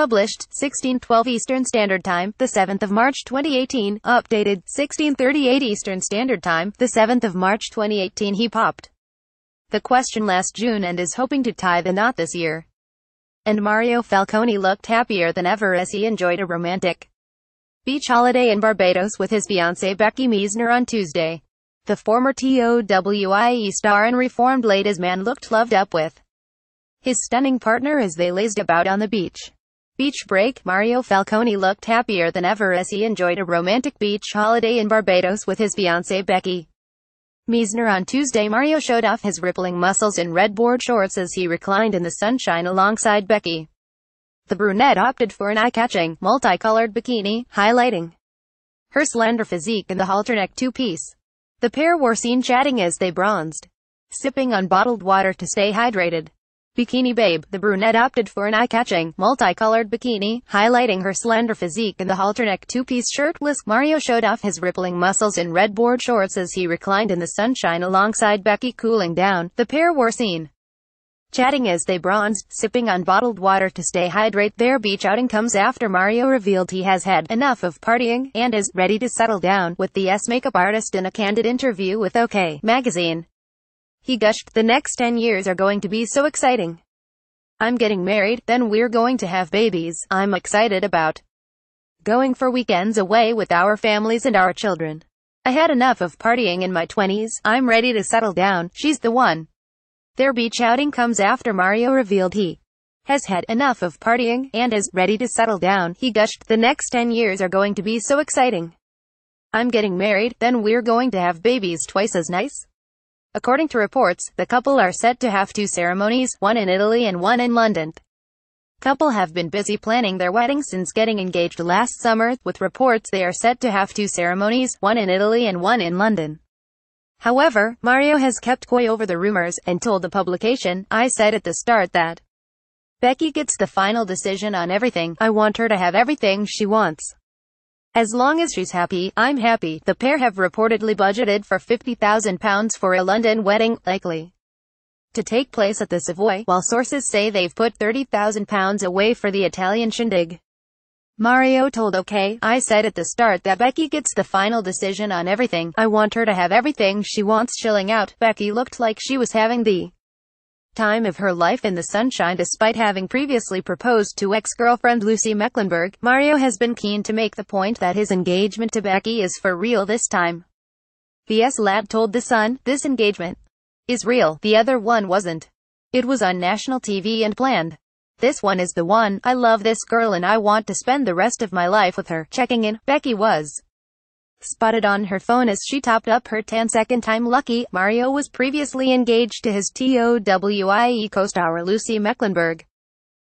Published, 1612 Eastern Standard Time, the 7th of March 2018. Updated, 1638 Eastern Standard Time, the 7th of March 2018. He popped the question last June and is hoping to tie the knot this year. And Mario Falcone looked happier than ever as he enjoyed a romantic beach holiday in Barbados with his fiancée Becky Meisner on Tuesday. The former TOWIE star and reformed ladies man looked loved up with his stunning partner as they lazed about on the beach. Beach break, Mario Falcone looked happier than ever as he enjoyed a romantic beach holiday in Barbados with his fiancée Becky. Miesner. on Tuesday Mario showed off his rippling muscles in red board shorts as he reclined in the sunshine alongside Becky. The brunette opted for an eye-catching, multicolored bikini, highlighting her slender physique in the halterneck two-piece. The pair were seen chatting as they bronzed, sipping on bottled water to stay hydrated. Bikini Babe, the brunette opted for an eye-catching, multicolored bikini, highlighting her slender physique in the halterneck two-piece shirtless. Mario showed off his rippling muscles in red board shorts as he reclined in the sunshine alongside Becky cooling down. The pair were seen chatting as they bronzed, sipping on bottled water to stay hydrated. Their beach outing comes after Mario revealed he has had enough of partying and is ready to settle down with the S makeup artist in a candid interview with OK! Magazine. He gushed, the next 10 years are going to be so exciting. I'm getting married, then we're going to have babies. I'm excited about going for weekends away with our families and our children. I had enough of partying in my 20s. I'm ready to settle down. She's the one. Their beach outing comes after Mario revealed he has had enough of partying and is ready to settle down. He gushed, the next 10 years are going to be so exciting. I'm getting married, then we're going to have babies twice as nice. According to reports, the couple are set to have two ceremonies, one in Italy and one in London. Couple have been busy planning their wedding since getting engaged last summer, with reports they are set to have two ceremonies, one in Italy and one in London. However, Mario has kept coy over the rumors, and told the publication, I said at the start that Becky gets the final decision on everything, I want her to have everything she wants. As long as she's happy, I'm happy. The pair have reportedly budgeted for £50,000 for a London wedding, likely to take place at the Savoy, while sources say they've put £30,000 away for the Italian shindig. Mario told OK, I said at the start that Becky gets the final decision on everything. I want her to have everything she wants chilling out. Becky looked like she was having the time of her life in the sunshine despite having previously proposed to ex-girlfriend Lucy Mecklenburg, Mario has been keen to make the point that his engagement to Becky is for real this time. BS Lab told The Sun, this engagement is real, the other one wasn't. It was on national TV and planned. This one is the one, I love this girl and I want to spend the rest of my life with her, checking in, Becky was. Spotted on her phone as she topped up her tan second time lucky, Mario was previously engaged to his TOWIE co-star Lucy Mecklenburg.